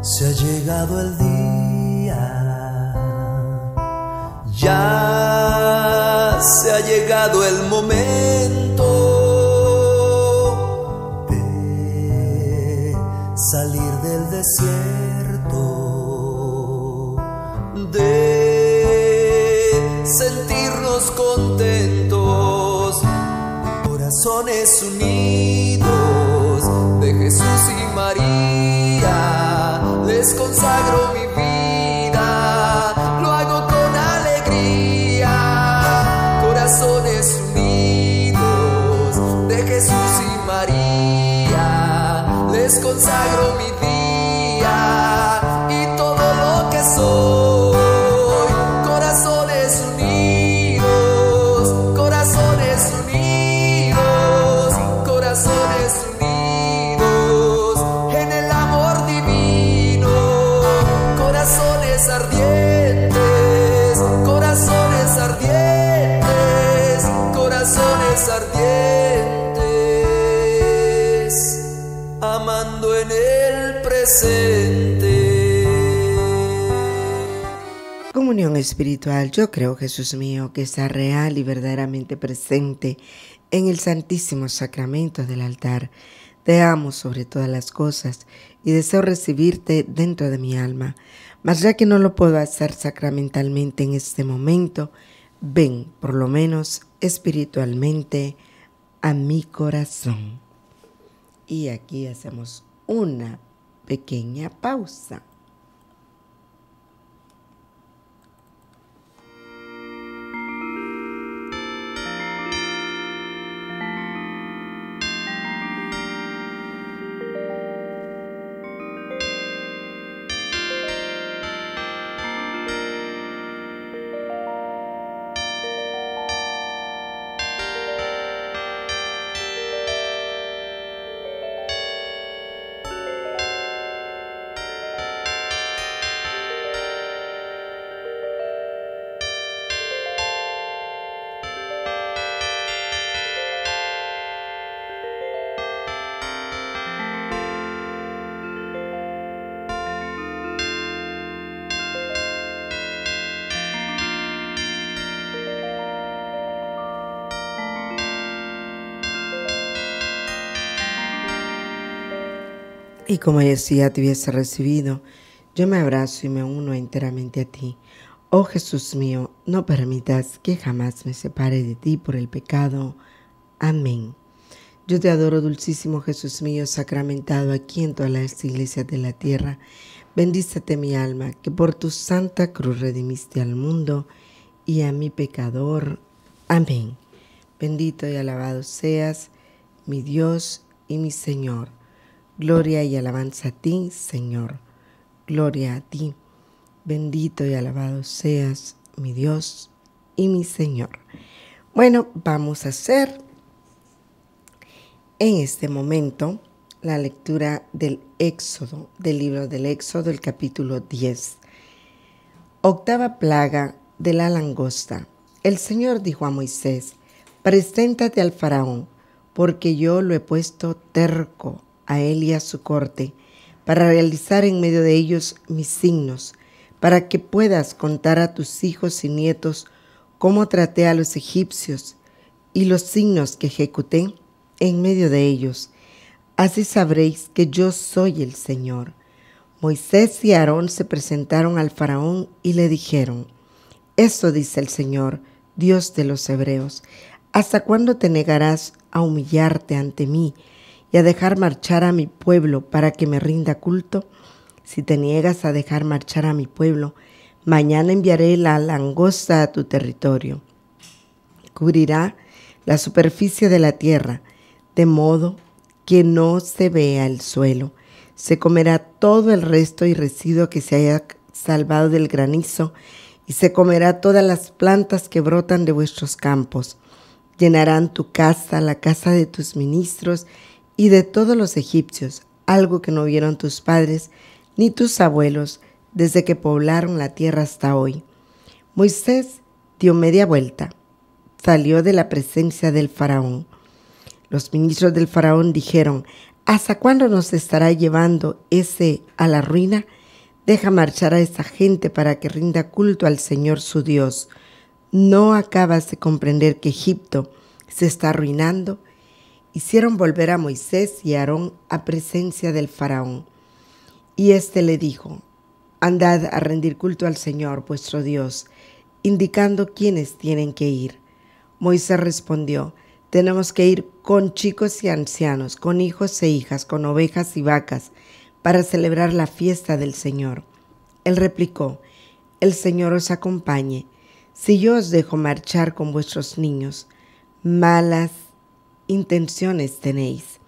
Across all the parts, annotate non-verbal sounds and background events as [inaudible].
se ha llegado el día, ya se ha llegado el momento de salir del desierto, de sentirnos contentos, corazones unidos de Jesús y María desconsagro consagro mi espiritual, yo creo, Jesús mío, que está real y verdaderamente presente en el Santísimo Sacramento del altar. Te amo sobre todas las cosas y deseo recibirte dentro de mi alma. Mas ya que no lo puedo hacer sacramentalmente en este momento, ven, por lo menos espiritualmente, a mi corazón. Y aquí hacemos una pequeña pausa. y como ya te hubiese recibido, yo me abrazo y me uno enteramente a ti. Oh Jesús mío, no permitas que jamás me separe de ti por el pecado. Amén. Yo te adoro, dulcísimo Jesús mío, sacramentado aquí en todas las iglesias de la tierra. Bendícete mi alma, que por tu santa cruz redimiste al mundo y a mi pecador. Amén. Bendito y alabado seas, mi Dios y mi Señor Gloria y alabanza a ti, Señor. Gloria a ti. Bendito y alabado seas, mi Dios y mi Señor. Bueno, vamos a hacer en este momento la lectura del Éxodo, del libro del Éxodo, el capítulo 10. Octava plaga de la langosta. El Señor dijo a Moisés, Preséntate al faraón, porque yo lo he puesto terco a él y a su corte, para realizar en medio de ellos mis signos, para que puedas contar a tus hijos y nietos cómo traté a los egipcios y los signos que ejecuté en medio de ellos. Así sabréis que yo soy el Señor. Moisés y Aarón se presentaron al faraón y le dijeron, Eso dice el Señor, Dios de los Hebreos, ¿hasta cuándo te negarás a humillarte ante mí? y a dejar marchar a mi pueblo para que me rinda culto? Si te niegas a dejar marchar a mi pueblo, mañana enviaré la langosta a tu territorio. Cubrirá la superficie de la tierra, de modo que no se vea el suelo. Se comerá todo el resto y residuo que se haya salvado del granizo, y se comerá todas las plantas que brotan de vuestros campos. Llenarán tu casa, la casa de tus ministros, y de todos los egipcios, algo que no vieron tus padres ni tus abuelos desde que poblaron la tierra hasta hoy. Moisés dio media vuelta, salió de la presencia del faraón. Los ministros del faraón dijeron, ¿hasta cuándo nos estará llevando ese a la ruina? Deja marchar a esta gente para que rinda culto al Señor su Dios. ¿No acabas de comprender que Egipto se está arruinando? hicieron volver a Moisés y Aarón a presencia del faraón. Y este le dijo, Andad a rendir culto al Señor vuestro Dios, indicando quiénes tienen que ir. Moisés respondió, Tenemos que ir con chicos y ancianos, con hijos e hijas, con ovejas y vacas, para celebrar la fiesta del Señor. Él replicó, El Señor os acompañe, si yo os dejo marchar con vuestros niños. Malas intenciones tenéis.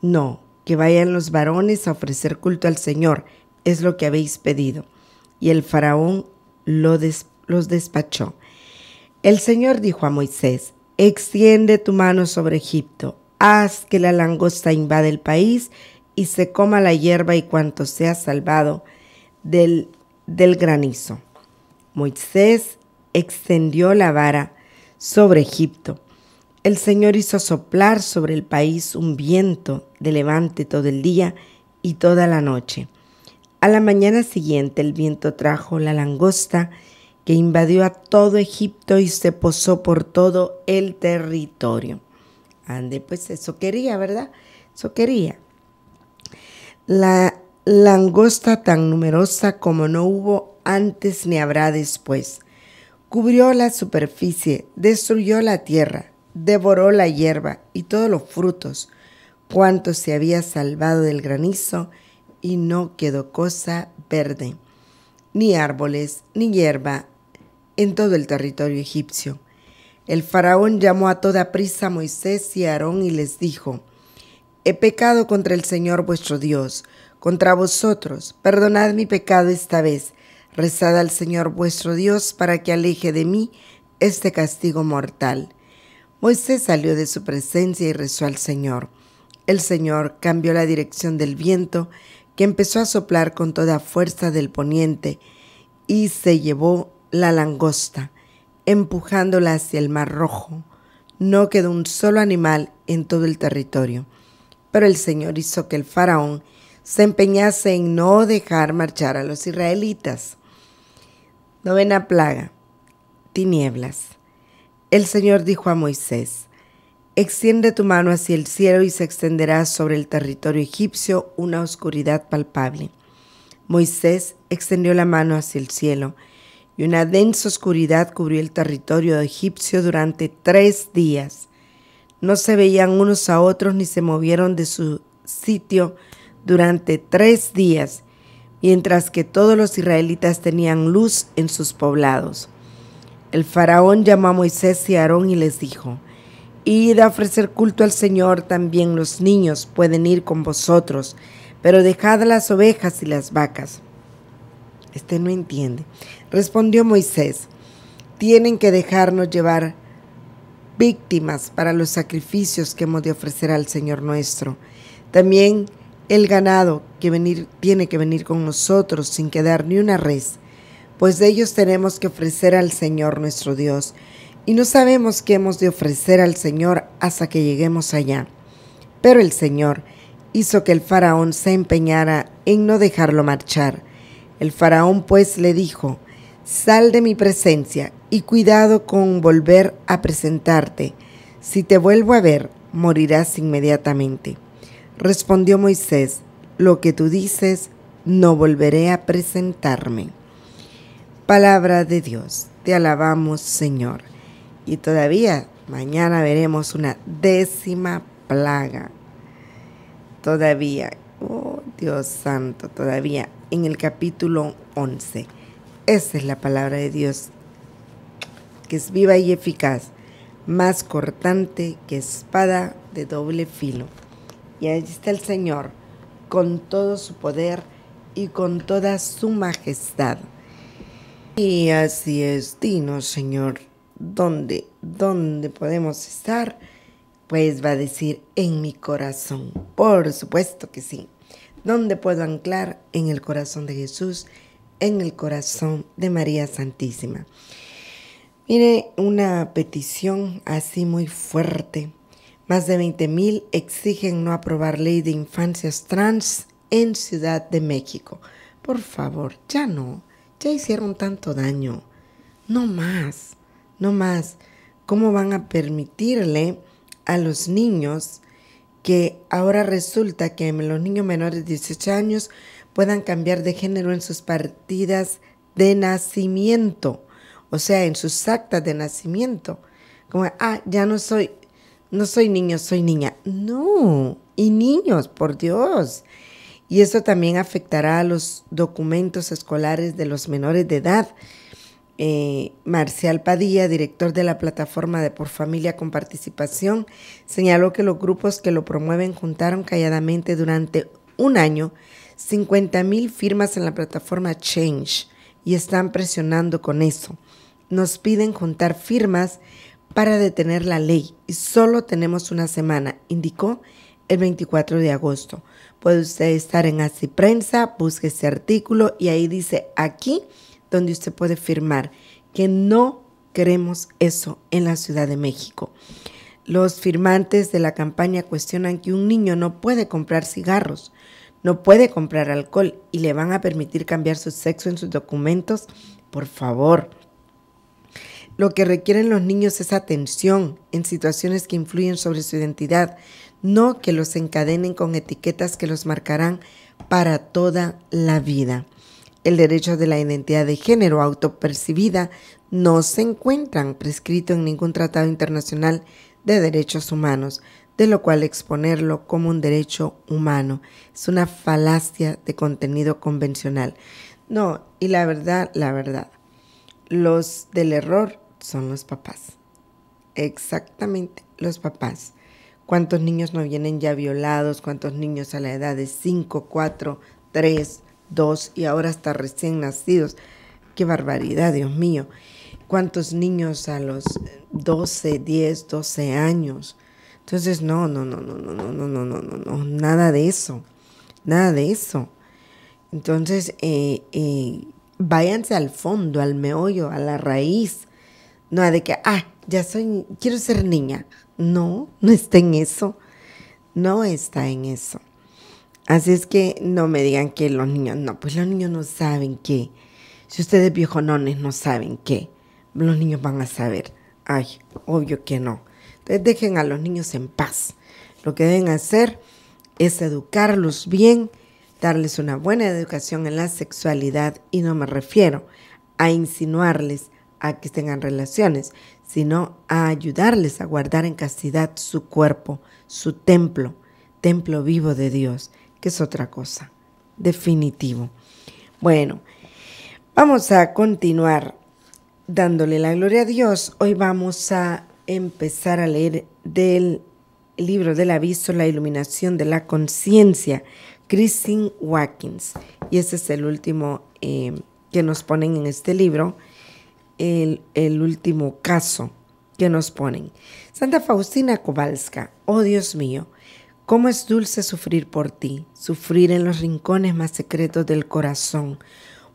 No, que vayan los varones a ofrecer culto al Señor, es lo que habéis pedido. Y el faraón los despachó. El Señor dijo a Moisés, extiende tu mano sobre Egipto, haz que la langosta invade el país y se coma la hierba y cuanto sea salvado del granizo. Moisés extendió la vara sobre Egipto el Señor hizo soplar sobre el país un viento de levante todo el día y toda la noche. A la mañana siguiente el viento trajo la langosta que invadió a todo Egipto y se posó por todo el territorio. Ande, pues eso quería, ¿verdad? Eso quería. La langosta tan numerosa como no hubo antes ni habrá después. Cubrió la superficie, destruyó la tierra devoró la hierba y todos los frutos, cuanto se había salvado del granizo, y no quedó cosa verde, ni árboles, ni hierba, en todo el territorio egipcio. El faraón llamó a toda prisa a Moisés y a Aarón y les dijo, He pecado contra el Señor vuestro Dios, contra vosotros, perdonad mi pecado esta vez, rezad al Señor vuestro Dios para que aleje de mí este castigo mortal. Moisés salió de su presencia y rezó al Señor. El Señor cambió la dirección del viento, que empezó a soplar con toda fuerza del poniente, y se llevó la langosta, empujándola hacia el mar rojo. No quedó un solo animal en todo el territorio. Pero el Señor hizo que el faraón se empeñase en no dejar marchar a los israelitas. Novena plaga, tinieblas. El Señor dijo a Moisés, Extiende tu mano hacia el cielo y se extenderá sobre el territorio egipcio una oscuridad palpable. Moisés extendió la mano hacia el cielo y una densa oscuridad cubrió el territorio egipcio durante tres días. No se veían unos a otros ni se movieron de su sitio durante tres días, mientras que todos los israelitas tenían luz en sus poblados. El faraón llamó a Moisés y a Aarón y les dijo, Id a ofrecer culto al Señor, también los niños pueden ir con vosotros, pero dejad las ovejas y las vacas. Este no entiende. Respondió Moisés, tienen que dejarnos llevar víctimas para los sacrificios que hemos de ofrecer al Señor nuestro. También el ganado que venir, tiene que venir con nosotros sin quedar ni una res pues de ellos tenemos que ofrecer al Señor nuestro Dios. Y no sabemos qué hemos de ofrecer al Señor hasta que lleguemos allá. Pero el Señor hizo que el faraón se empeñara en no dejarlo marchar. El faraón pues le dijo, Sal de mi presencia y cuidado con volver a presentarte. Si te vuelvo a ver, morirás inmediatamente. Respondió Moisés, Lo que tú dices, no volveré a presentarme. Palabra de Dios, te alabamos Señor. Y todavía mañana veremos una décima plaga. Todavía, oh Dios santo, todavía en el capítulo 11. Esa es la palabra de Dios, que es viva y eficaz, más cortante que espada de doble filo. Y allí está el Señor, con todo su poder y con toda su majestad. Y así es, dinos, Señor, ¿dónde, dónde podemos estar? Pues va a decir en mi corazón. Por supuesto que sí. ¿Dónde puedo anclar? En el corazón de Jesús, en el corazón de María Santísima. Mire, una petición así muy fuerte. Más de 20.000 exigen no aprobar ley de infancias trans en Ciudad de México. Por favor, ya no. Ya hicieron tanto daño. No más, no más. ¿Cómo van a permitirle a los niños que ahora resulta que los niños menores de 18 años puedan cambiar de género en sus partidas de nacimiento? O sea, en sus actas de nacimiento. Como, ah, ya no soy, no soy niño, soy niña. No. Y niños, por Dios y eso también afectará a los documentos escolares de los menores de edad. Eh, Marcial Padilla, director de la plataforma de Por Familia con Participación, señaló que los grupos que lo promueven juntaron calladamente durante un año 50 mil firmas en la plataforma Change y están presionando con eso. Nos piden juntar firmas para detener la ley y solo tenemos una semana, indicó el 24 de agosto puede usted estar en Así Prensa, busque ese artículo y ahí dice aquí donde usted puede firmar que no queremos eso en la Ciudad de México. Los firmantes de la campaña cuestionan que un niño no puede comprar cigarros, no puede comprar alcohol y le van a permitir cambiar su sexo en sus documentos. Por favor. Lo que requieren los niños es atención en situaciones que influyen sobre su identidad, no que los encadenen con etiquetas que los marcarán para toda la vida. El derecho de la identidad de género autopercibida no se encuentra prescrito en ningún tratado internacional de derechos humanos, de lo cual exponerlo como un derecho humano es una falacia de contenido convencional. No, y la verdad, la verdad, los del error son los papás. Exactamente, los papás cuántos niños no vienen ya violados, cuántos niños a la edad de 5, 4, 3, 2 y ahora hasta recién nacidos. Qué barbaridad, Dios mío. Cuántos niños a los 12, 10, 12 años. Entonces, no, no, no, no, no, no, no, no, no, no, nada de eso. Nada de eso. Entonces, eh, eh, váyanse al fondo, al meollo, a la raíz. No de que, ah, ya soy, quiero ser niña. No, no está en eso. No está en eso. Así es que no me digan que los niños, no, pues los niños no saben qué. Si ustedes viejonones no saben qué, los niños van a saber. Ay, obvio que no. Entonces dejen a los niños en paz. Lo que deben hacer es educarlos bien, darles una buena educación en la sexualidad y no me refiero a insinuarles a que tengan relaciones, sino a ayudarles a guardar en castidad su cuerpo, su templo, templo vivo de Dios, que es otra cosa, definitivo. Bueno, vamos a continuar dándole la gloria a Dios. Hoy vamos a empezar a leer del libro del aviso La iluminación de la conciencia, Christine Watkins. Y ese es el último eh, que nos ponen en este libro el, último caso que nos ponen. Santa Faustina Kowalska, oh Dios mío, cómo es dulce sufrir por ti, sufrir en los rincones más secretos del corazón,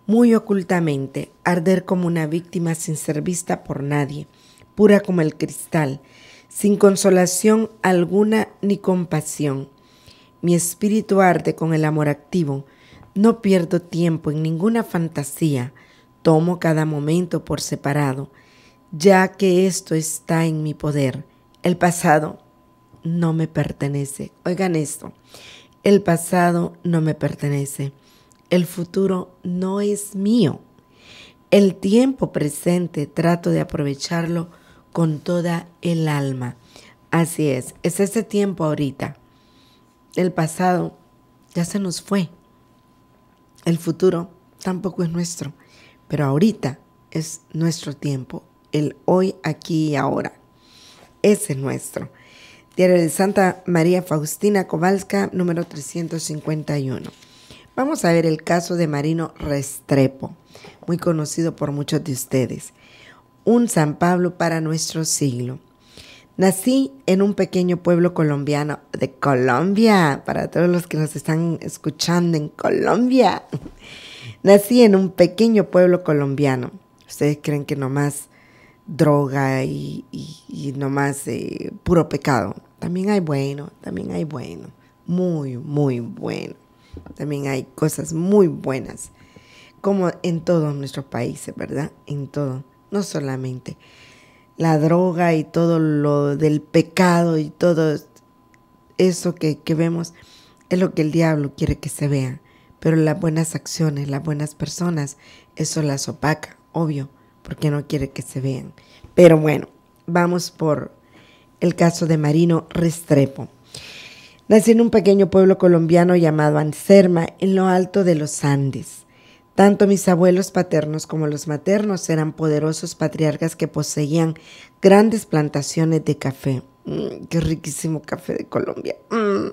muy ocultamente, arder como una víctima sin ser vista por nadie, pura como el cristal, sin consolación alguna ni compasión. Mi espíritu arde con el amor activo, no pierdo tiempo en ninguna fantasía, Tomo cada momento por separado, ya que esto está en mi poder. El pasado no me pertenece. Oigan esto, el pasado no me pertenece. El futuro no es mío. El tiempo presente trato de aprovecharlo con toda el alma. Así es, es ese tiempo ahorita. El pasado ya se nos fue. El futuro tampoco es nuestro. Pero ahorita es nuestro tiempo, el hoy, aquí y ahora. Ese es nuestro. Diario de Santa María Faustina Kowalska, número 351. Vamos a ver el caso de Marino Restrepo, muy conocido por muchos de ustedes. Un San Pablo para nuestro siglo. Nací en un pequeño pueblo colombiano de Colombia, para todos los que nos están escuchando en Colombia. Nací en un pequeño pueblo colombiano. Ustedes creen que nomás droga y, nomás eh, puro pecado. También hay bueno, también hay bueno. Muy, muy bueno. También hay cosas muy buenas. Como en todos nuestros países, ¿verdad? En todo. No solamente la droga y todo lo del pecado y todo eso que, que vemos es lo que el diablo quiere que se vea pero las buenas acciones, las buenas personas, eso las opaca, obvio, porque no quiere que se vean. Pero bueno, vamos por el caso de Marino Restrepo. Nació en un pequeño pueblo colombiano llamado Anserma, en lo alto de los Andes. Tanto mis abuelos paternos como los maternos eran poderosos patriarcas que poseían grandes plantaciones de café. Mm, qué riquísimo café de Colombia. Mm.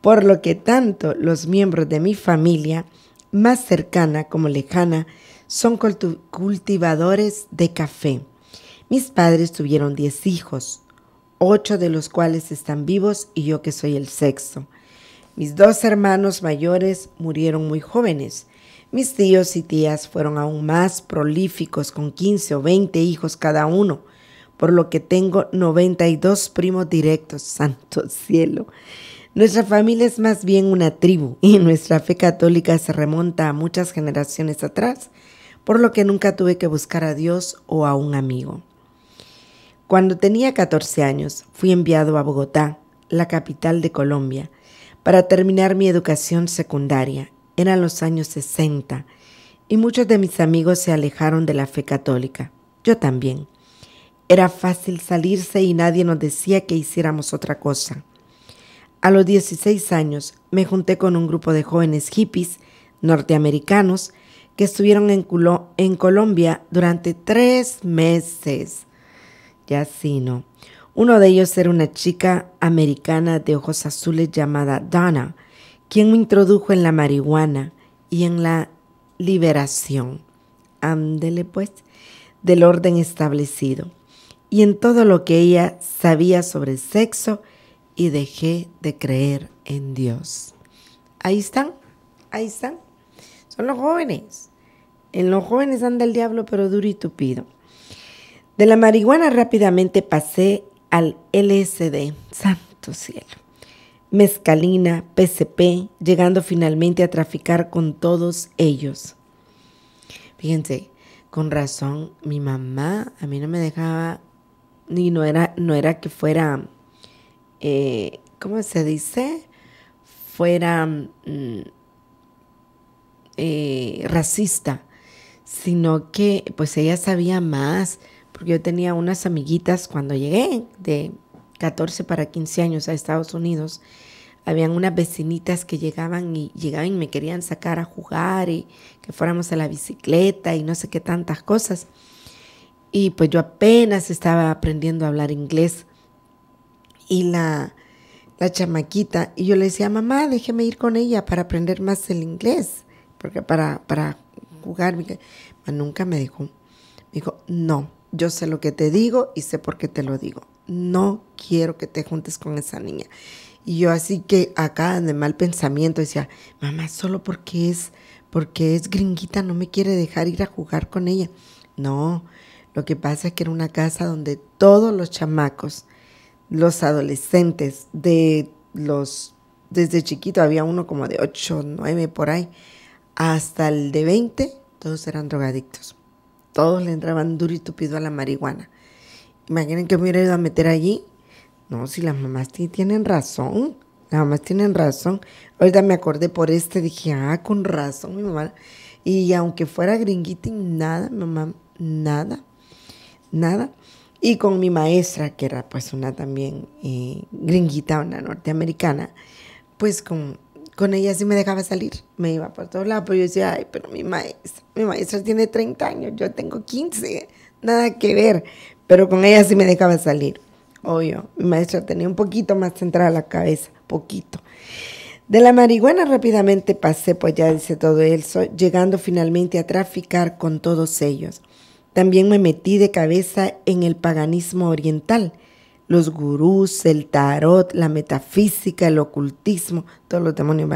Por lo que tanto los miembros de mi familia, más cercana como lejana, son cultivadores de café. Mis padres tuvieron 10 hijos, ocho de los cuales están vivos y yo que soy el sexto. Mis dos hermanos mayores murieron muy jóvenes mis tíos y tías fueron aún más prolíficos con 15 o 20 hijos cada uno, por lo que tengo 92 primos directos, [laughs] santo cielo. Nuestra familia es más bien una tribu [laughs] y nuestra fe católica se remonta a muchas generaciones atrás, por lo que nunca tuve que buscar a Dios o a un amigo. Cuando tenía 14 años, fui enviado a Bogotá, la capital de Colombia, para terminar mi educación secundaria eran los años 60 y muchos de mis amigos se alejaron de la fe católica. Yo también. Era fácil salirse y nadie nos decía que hiciéramos otra cosa. A los 16 años me junté con un grupo de jóvenes hippies norteamericanos que estuvieron en, Colombia durante tres meses. Ya sí, ¿no? Uno de ellos era una chica americana de ojos azules llamada Donna quien me introdujo en la marihuana y en la liberación, ándele pues, del orden establecido, y en todo lo que ella sabía sobre sexo, y dejé de creer en Dios. Ahí están, ahí están. Son los jóvenes. En los jóvenes anda el diablo, pero duro y tupido. De la marihuana rápidamente pasé al LSD. Santo cielo mezcalina, PCP, llegando finalmente a traficar con todos ellos. Fíjense, con razón, mi mamá a mí no me dejaba, ni no era, no era que fuera, eh, ¿cómo se dice? Fuera mm, eh, racista, sino que pues ella sabía más, porque yo tenía unas amiguitas cuando llegué de 14 para 15 años a Estados Unidos, habían unas vecinitas que llegaban y llegaban y me querían sacar a jugar y que fuéramos a la bicicleta y no sé qué tantas cosas. Y pues yo apenas estaba aprendiendo a hablar inglés. Y la, chamaquita, y yo le decía, mamá, déjeme ir con ella para aprender más el inglés, porque para, para jugar. nunca me dijo, me dijo, no, yo sé lo que te digo y sé por qué te lo digo no quiero que te juntes con esa niña. Y yo así que acá de mal pensamiento decía, mamá, solo porque es, porque es gringuita no me quiere dejar ir a jugar con ella. No, lo que pasa es que era una casa donde todos los chamacos, los adolescentes, de los, desde chiquito había uno como de 8, 9 por ahí, hasta el de 20, todos eran drogadictos. Todos le entraban duro y tupido a la marihuana. Imaginen que me hubiera ido a meter allí. No, si las mamás tienen razón. Las mamás tienen razón. Ahorita me acordé por este, dije, ah, con razón, mi mamá. Y aunque fuera gringuita, nada, mamá, nada, nada. Y con mi maestra, que era pues una también eh, gringuita, una norteamericana, pues con, con ella sí me dejaba salir. Me iba por todos lados, pero yo decía, ay, pero mi maestra, mi maestra tiene 30 años, yo tengo 15, nada que ver pero con ella sí me dejaba salir, obvio. Mi maestra tenía un poquito más centrada la cabeza, poquito. De la marihuana rápidamente pasé, pues ya dice todo eso, llegando finalmente a traficar con todos ellos. También me metí de cabeza en el paganismo oriental, los gurús, el tarot, la metafísica, el ocultismo, todos los demonios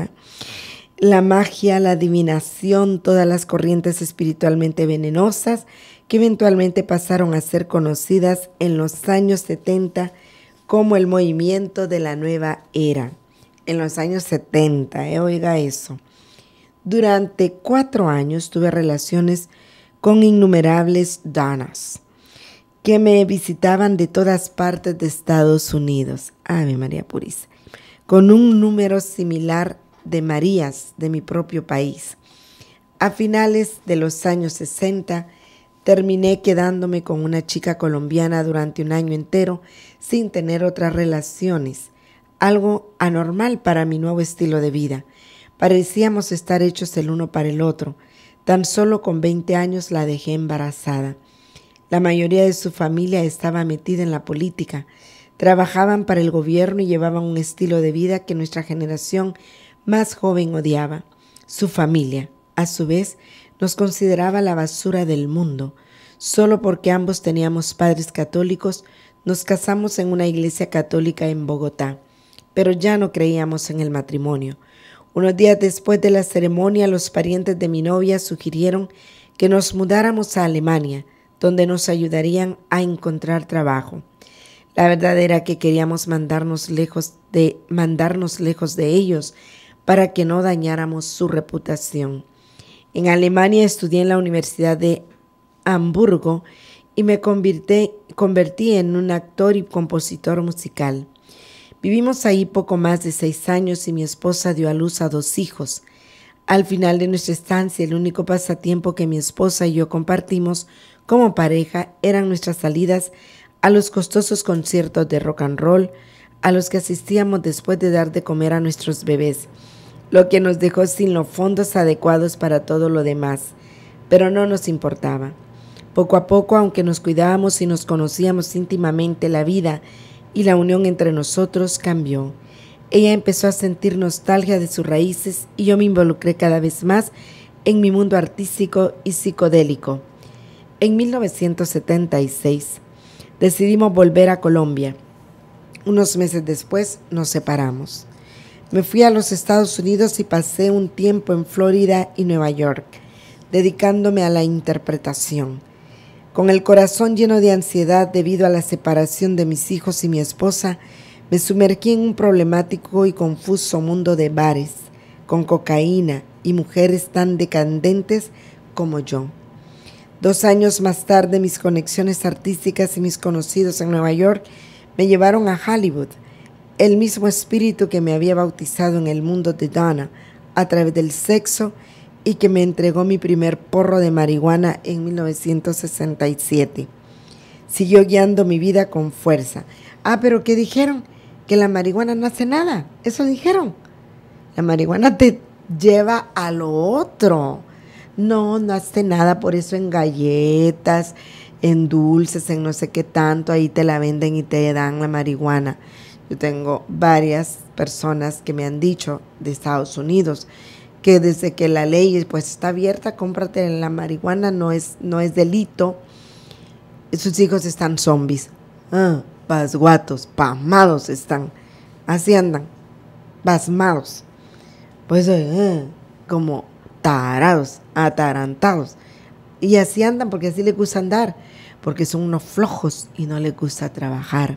La magia, la adivinación, todas las corrientes espiritualmente venenosas, que eventualmente pasaron a ser conocidas en los años 70 como el movimiento de la nueva era. En los años 70, eh, oiga eso. Durante cuatro años tuve relaciones con innumerables donas que me visitaban de todas partes de Estados Unidos. Ave María Purisa. Con un número similar de Marías de mi propio país. A finales de los años 60 Terminé quedándome con una chica colombiana durante un año entero sin tener otras relaciones, algo anormal para mi nuevo estilo de vida. Parecíamos estar hechos el uno para el otro. Tan solo con 20 años la dejé embarazada. La mayoría de su familia estaba metida en la política. Trabajaban para el gobierno y llevaban un estilo de vida que nuestra generación más joven odiaba. Su familia, a su vez, nos consideraba la basura del mundo. Solo porque ambos teníamos padres católicos, nos casamos en una iglesia católica en Bogotá, pero ya no creíamos en el matrimonio. Unos días después de la ceremonia, los parientes de mi novia sugirieron que nos mudáramos a Alemania, donde nos ayudarían a encontrar trabajo. La verdad era que queríamos mandarnos lejos de, mandarnos lejos de ellos para que no dañáramos su reputación. En Alemania estudié en la Universidad de Hamburgo y me convertí en un actor y compositor musical. Vivimos ahí poco más de seis años y mi esposa dio a luz a dos hijos. Al final de nuestra estancia, el único pasatiempo que mi esposa y yo compartimos como pareja eran nuestras salidas a los costosos conciertos de rock and roll a los que asistíamos después de dar de comer a nuestros bebés lo que nos dejó sin los fondos adecuados para todo lo demás, pero no nos importaba. Poco a poco, aunque nos cuidábamos y nos conocíamos íntimamente, la vida y la unión entre nosotros cambió. Ella empezó a sentir nostalgia de sus raíces y yo me involucré cada vez más en mi mundo artístico y psicodélico. En 1976 decidimos volver a Colombia. Unos meses después nos separamos. Me fui a los Estados Unidos y pasé un tiempo en Florida y Nueva York, dedicándome a la interpretación. Con el corazón lleno de ansiedad debido a la separación de mis hijos y mi esposa, me sumergí en un problemático y confuso mundo de bares, con cocaína y mujeres tan decadentes como yo. Dos años más tarde mis conexiones artísticas y mis conocidos en Nueva York me llevaron a Hollywood, el mismo espíritu que me había bautizado en el mundo de Donna a través del sexo y que me entregó mi primer porro de marihuana en 1967. Siguió guiando mi vida con fuerza. Ah, pero ¿qué dijeron? Que la marihuana no hace nada. Eso dijeron. La marihuana te lleva a lo otro. No, no hace nada. Por eso en galletas, en dulces, en no sé qué tanto, ahí te la venden y te dan la marihuana. Yo tengo varias personas que me han dicho de Estados Unidos que desde que la ley pues está abierta, cómprate la marihuana, no es, no es delito. Sus hijos están zombies. Ah, pasguatos, pasmados están. Así andan, pasmados. Pues eh, eh, como tarados, atarantados. Y así andan porque así les gusta andar, porque son unos flojos y no les gusta trabajar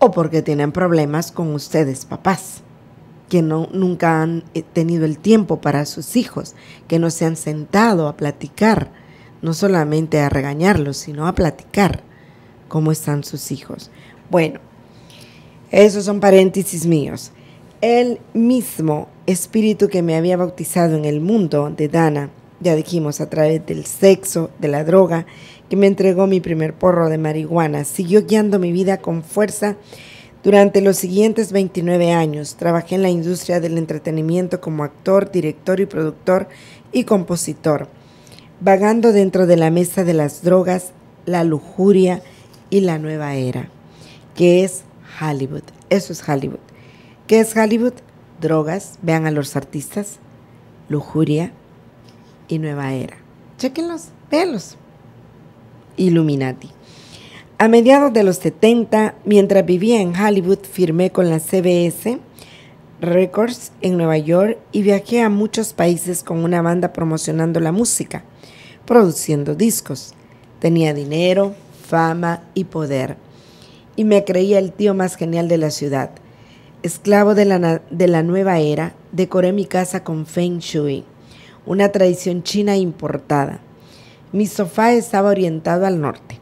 o porque tienen problemas con ustedes, papás, que no, nunca han eh, tenido el tiempo para sus hijos, que no se han sentado a platicar, no solamente a regañarlos, sino a platicar cómo están sus hijos. Bueno, esos son paréntesis míos. El mismo espíritu que me había bautizado en el mundo de Dana ya dijimos, a través del sexo, de la droga, que me entregó mi primer porro de marihuana. Siguió guiando mi vida con fuerza durante los siguientes 29 años. Trabajé en la industria del entretenimiento como actor, director y productor y compositor, vagando dentro de la mesa de las drogas, la lujuria y la nueva era, que es Hollywood. Eso es Hollywood. ¿Qué es Hollywood? Drogas, vean a los artistas, lujuria, y Nueva Era. Chequenlos, véanlos. Illuminati. A mediados de los 70, mientras vivía en Hollywood, firmé con la CBS Records en Nueva York y viajé a muchos países con una banda promocionando la música, produciendo discos. Tenía dinero, fama y poder. Y me creía el tío más genial de la ciudad. Esclavo de la, de la nueva era, decoré mi casa con Feng Shui una tradición china importada. Mi sofá estaba orientado al norte,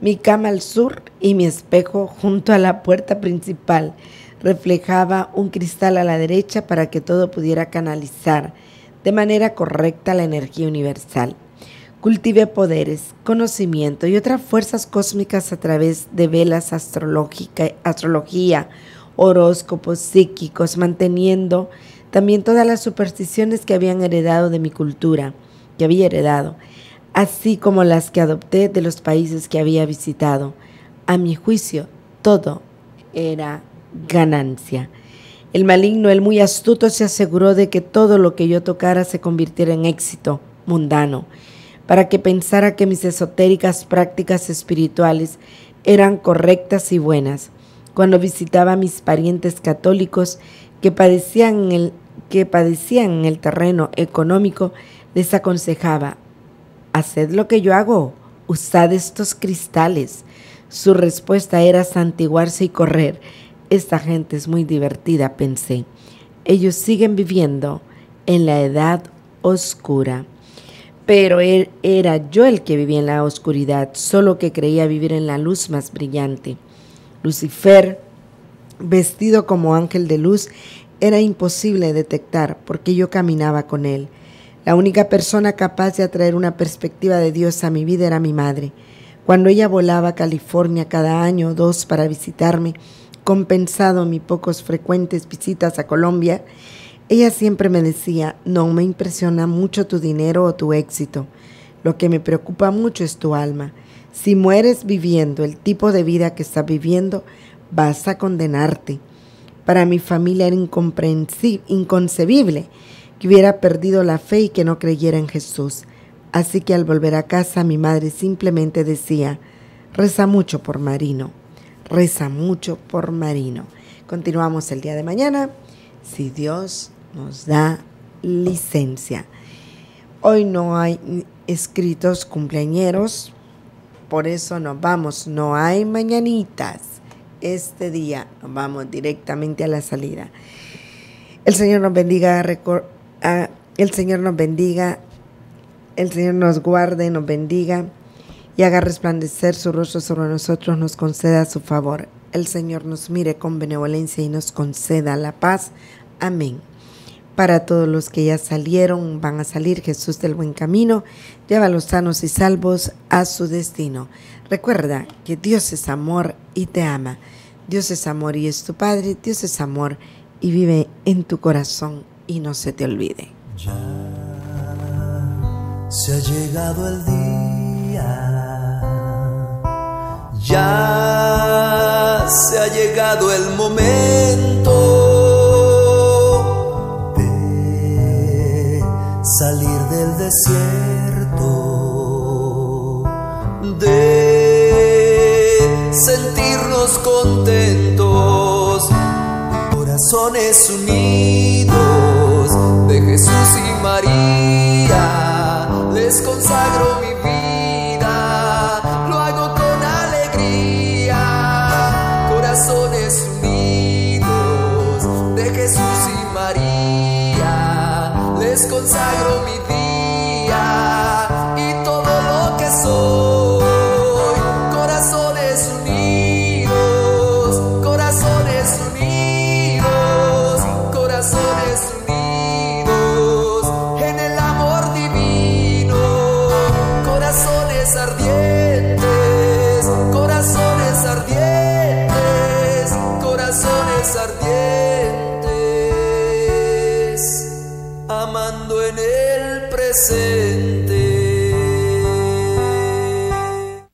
mi cama al sur y mi espejo junto a la puerta principal reflejaba un cristal a la derecha para que todo pudiera canalizar de manera correcta la energía universal. Cultivé poderes, conocimiento y otras fuerzas cósmicas a través de velas astrología, horóscopos psíquicos, manteniendo también todas las supersticiones que habían heredado de mi cultura, que había heredado, así como las que adopté de los países que había visitado. A mi juicio, todo era ganancia. El maligno, el muy astuto, se aseguró de que todo lo que yo tocara se convirtiera en éxito mundano, para que pensara que mis esotéricas prácticas espirituales eran correctas y buenas. Cuando visitaba a mis parientes católicos que padecían el que padecían en el terreno económico les aconsejaba, haced lo que yo hago, usad estos cristales. Su respuesta era santiguarse y correr. Esta gente es muy divertida, pensé. Ellos siguen viviendo en la edad oscura. Pero él, er, era yo el que vivía en la oscuridad, solo que creía vivir en la luz más brillante. Lucifer, vestido como ángel de luz, era imposible detectar porque yo caminaba con Él. La única persona capaz de atraer una perspectiva de Dios a mi vida era mi madre. Cuando ella volaba a California cada año o dos para visitarme, compensado mis pocos frecuentes visitas a Colombia, ella siempre me decía, no me impresiona mucho tu dinero o tu éxito, lo que me preocupa mucho es tu alma. Si mueres viviendo el tipo de vida que estás viviendo, vas a condenarte. Para mi familia era inconcebible que hubiera perdido la fe y que no creyera en Jesús. Así que al volver a casa mi madre simplemente decía, reza mucho por Marino, reza mucho por Marino. Continuamos el día de mañana, si Dios nos da licencia. Hoy no hay escritos cumpleañeros, por eso nos vamos, no hay mañanitas este día vamos directamente a la salida. El Señor nos bendiga, ah, el Señor nos bendiga, el Señor nos guarde, nos bendiga y haga resplandecer su rostro sobre nosotros, nos conceda su favor. El Señor nos mire con benevolencia y nos conceda la paz. Amén. Para todos los que ya salieron, van a salir Jesús del buen camino, llévalos sanos y salvos a su destino. Recuerda que Dios es amor y te ama. Dios es amor y es tu Padre. Dios es amor y vive en tu corazón y no se te olvide. Ya se ha llegado el día. Ya se ha llegado el momento de salir del desierto. De sentirnos contentos, corazones unidos.